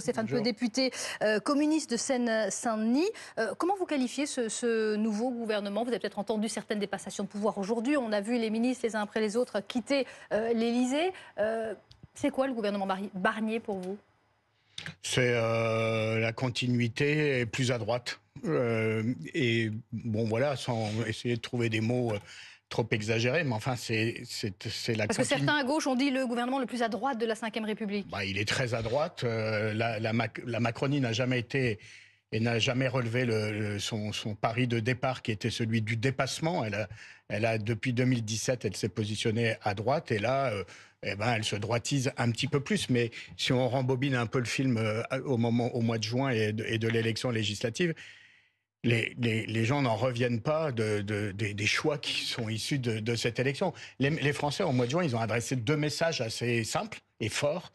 Stéphane Peu, député euh, communiste de Seine-Saint-Denis. Euh, comment vous qualifiez ce, nouveau gouvernement Vous avez peut-être entendu certaines dépassations de pouvoir aujourd'hui. On a vu les ministres les uns après les autres quitter euh, l'Élysée. c'est quoi le gouvernement Barnier pour vous C'est la continuité plus à droite. et bon, voilà, sans essayer de trouver des mots trop exagéré, mais enfin, c'est la Parce que certains à gauche ont dit le gouvernement le plus à droite de la Ve République. Bah, il est très à droite. Euh, la, la, la, Macronie n'a jamais été et n'a jamais relevé le, son, son, pari de départ qui était celui du dépassement. Elle elle a depuis 2017, elle s'est positionnée à droite et là, euh, eh ben, elle se droitise un petit peu plus. Mais si on rembobine un peu le film euh, au moment, au mois de juin et de l'élection législative, les, gens n'en reviennent pas de, des choix qui sont issus de, cette élection. Les, Français, au mois de juin, ils ont adressé deux messages assez simples et forts.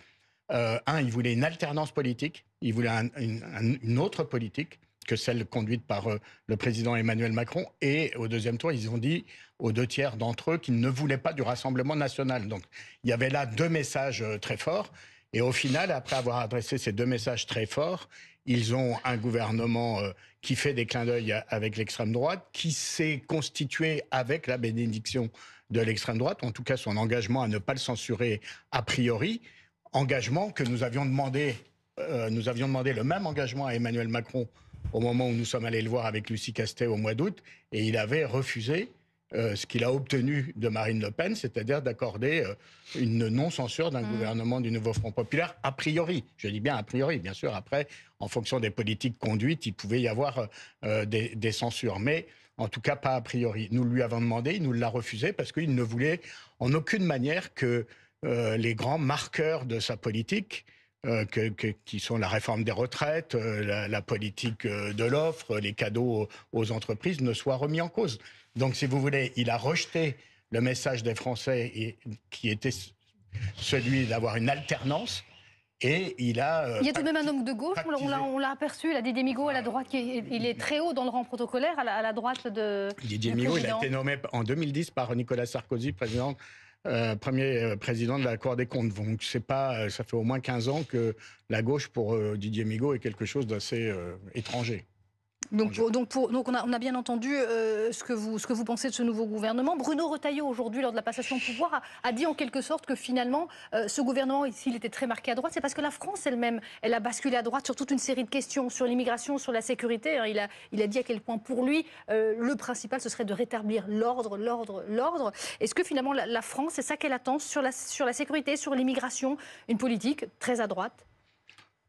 Euh, un, ils voulaient une alternance politique, ils voulaient une, autre politique que celle conduite par euh, le président Emmanuel Macron. Et au deuxième tour, ils ont dit aux deux tiers d'entre eux qu'ils ne voulaient pas du Rassemblement national. Donc il y avait là deux messages euh, très forts. Et au final, après avoir adressé ces deux messages très forts, ils ont un gouvernement euh, qui fait des clins d'œil avec l'extrême droite, qui s'est constitué avec la bénédiction de l'extrême droite, en tout cas son engagement à ne pas le censurer a priori, engagement que nous avions demandé, euh, nous avions demandé le même engagement à Emmanuel Macron au moment où nous sommes allés le voir avec Lucie Castet au mois d'août, et il avait refusé. Euh, ce qu'il a obtenu de Marine Le Pen, c'est-à-dire d'accorder euh, une non-censure d'un mm. gouvernement du Nouveau Front Populaire, a priori. Je dis bien a priori, bien sûr, après, en fonction des politiques conduites, il pouvait y avoir euh, des, censures. Mais en tout cas, pas a priori. Nous lui avons demandé, il nous l'a refusé parce qu'il ne voulait en aucune manière que les grands marqueurs de sa politique euh, que, qui sont la réforme des retraites, euh, la, politique euh, de l'offre, les cadeaux aux, entreprises, ne soient remis en cause. Donc, si vous voulez, il a rejeté le message des Français qui était celui d'avoir une alternance. Et il a. il y a tout de même un homme de gauche, on l'a aperçu, la Didier Migaud à la droite, qui il est très haut dans le rang protocolaire, à la, à la droite de. Didier Migaud, il a été nommé en 2010 par Nicolas Sarkozy, président euh, premier euh, président de la Cour des comptes. Donc, c'est pas, euh, ça fait au moins 15 ans que la gauche pour Didier Migaud est quelque chose d'assez étranger. Donc, donc, on, a, bien entendu euh, ce, que vous, ce que vous pensez de ce nouveau gouvernement. Bruno Retailleau, aujourd'hui, lors de la passation au pouvoir, a, dit en quelque sorte que finalement, euh, ce gouvernement, s'il était très marqué à droite, c'est parce que la France elle-même, elle a basculé à droite sur toute une série de questions, sur l'immigration, sur la sécurité. Hein. Il a, il a dit à quel point, pour lui, euh, le principal, ce serait de rétablir l'ordre, l'ordre, l'ordre. Est-ce que finalement, la, France, c'est ça qu'elle attend sur la, sur la sécurité, sur l'immigration Une politique très à droite,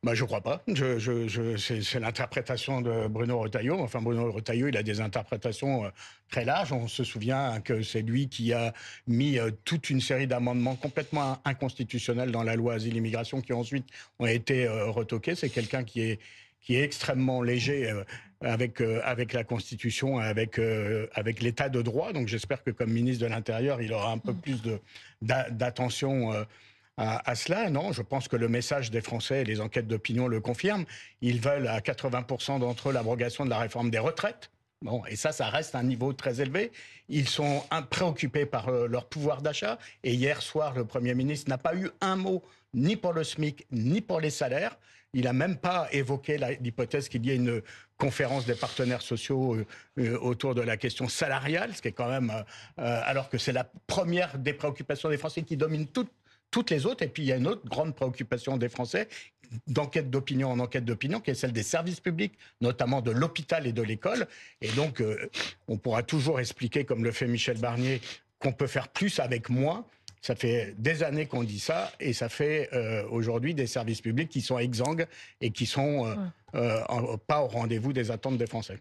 je bah, je crois pas. Je, c'est, l'interprétation de Bruno Retailleau. Enfin, Bruno Retailleau, il a des interprétations euh, très larges. On se souvient hein, que c'est lui qui a mis euh, toute une série d'amendements complètement inconstitutionnels dans la loi asile-immigration qui ensuite ont été euh, retoqués. C'est quelqu'un qui est qui est extrêmement léger avec, avec la Constitution, avec, avec l'état de droit. Donc j'espère que comme ministre de l'Intérieur, il aura un peu mm. plus de, d'attention à, cela. Non, je pense que le message des Français et les enquêtes d'opinion le confirment. Ils veulent à 80% d'entre eux l'abrogation de la réforme des retraites. Bon, et ça, ça reste un niveau très élevé. Ils sont préoccupés par euh, leur pouvoir d'achat. Et hier soir, le Premier ministre n'a pas eu un mot ni pour le SMIC, ni pour les salaires. Il n'a même pas évoqué l'hypothèse qu'il y ait une conférence des partenaires sociaux euh, euh, autour de la question salariale, ce qui est quand même, alors que c'est la première des préoccupations des Français qui domine toute toutes les autres. Et puis il y a une autre grande préoccupation des Français, d'enquête d'opinion en enquête d'opinion, qui est celle des services publics, notamment de l'hôpital et de l'école. Et donc, euh, on pourra toujours expliquer, comme le fait Michel Barnier, qu'on peut faire plus avec moins. Ça fait des années qu'on dit ça, et ça fait euh, aujourd'hui des services publics qui sont exsangues et qui sont euh, pas au rendez-vous des attentes des Français.